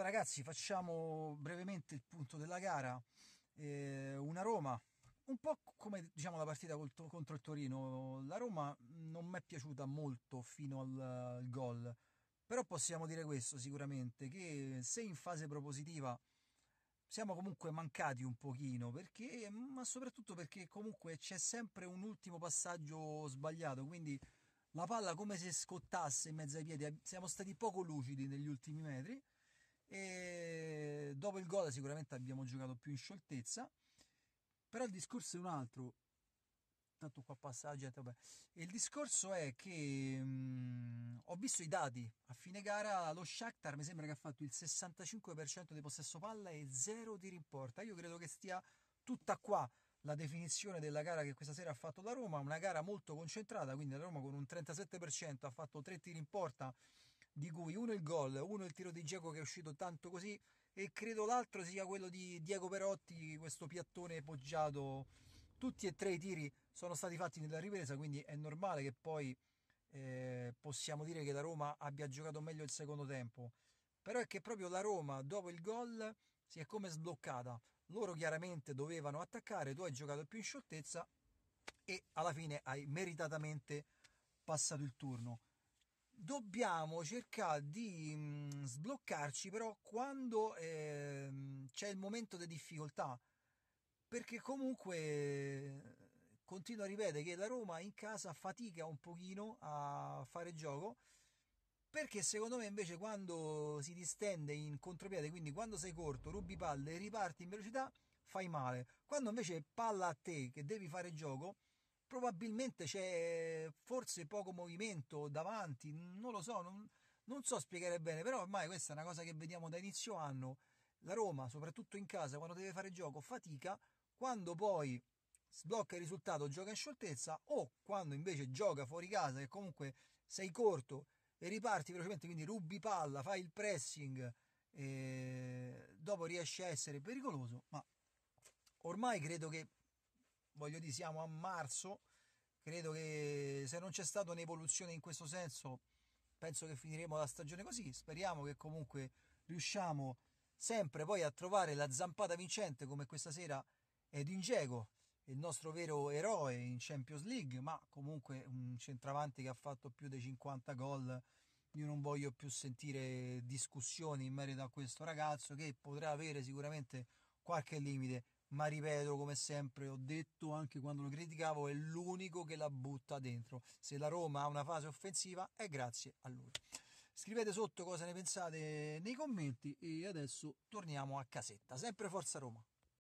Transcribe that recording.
Allora ragazzi facciamo brevemente il punto della gara, eh, una Roma, un po' come diciamo, la partita col, contro il Torino, la Roma non mi è piaciuta molto fino al, al gol, però possiamo dire questo sicuramente, che se in fase propositiva siamo comunque mancati un pochino, perché, ma soprattutto perché comunque c'è sempre un ultimo passaggio sbagliato, quindi la palla come se scottasse in mezzo ai piedi, eh, siamo stati poco lucidi negli ultimi metri e dopo il Goda sicuramente abbiamo giocato più in scioltezza, però il discorso è un altro. Tanto qua passa la gente, Il discorso è che mh, mm, ho visto i dati. A fine gara lo Shakhtar mi sembra che ha fatto il 65% di possesso palla e zero tiri in porta. Io credo che stia tutta qua la definizione della gara che questa sera ha fatto la Roma, una gara molto concentrata, quindi la Roma con un 37% ha fatto tre tiri in porta di cui uno il gol, uno il tiro di Diego che è uscito tanto così e credo l'altro sia quello di Diego Perotti, questo piattone poggiato. Tutti e tre i tiri sono stati fatti nella ripresa, quindi è normale che poi eh, possiamo dire che la Roma abbia giocato meglio il secondo tempo. Però è che proprio la Roma dopo il gol si è come sbloccata. Loro chiaramente dovevano attaccare, tu hai giocato più in scioltezza e alla fine hai meritatamente passato il turno dobbiamo cercare di mm, sbloccarci però quando eh, c'è il momento di difficoltà perché comunque continuo a ripetere che la Roma in casa fatica un pochino a fare gioco perché secondo me invece quando si distende in contropiede quindi quando sei corto rubi palle e riparti in velocità fai male quando invece palla a te che devi fare gioco probabilmente c'è forse poco movimento davanti, non lo so, non, non, so spiegare bene, però ormai questa è una cosa che vediamo da inizio anno. La Roma, soprattutto in casa, quando deve fare gioco, fatica, quando poi sblocca il risultato, gioca in scioltezza, o quando invece gioca fuori casa, e comunque sei corto e riparti velocemente, quindi rubi palla, fai il pressing, eh, dopo riesci a essere pericoloso, ma ormai credo che voglio dire siamo a marzo, credo che se non c'è stata un'evoluzione in questo senso penso che finiremo la stagione così, speriamo che comunque riusciamo sempre poi a trovare la zampata vincente come questa sera è Dingego, il nostro vero eroe in Champions League, ma comunque un centravanti che ha fatto più di 50 gol. Io non voglio più sentire discussioni in merito a questo ragazzo che potrà avere sicuramente qualche limite, ma ripeto come sempre ho detto anche quando lo criticavo è l'unico che la butta dentro se la Roma ha una fase offensiva è grazie a lui scrivete sotto cosa ne pensate nei commenti e adesso torniamo a casetta sempre Forza Roma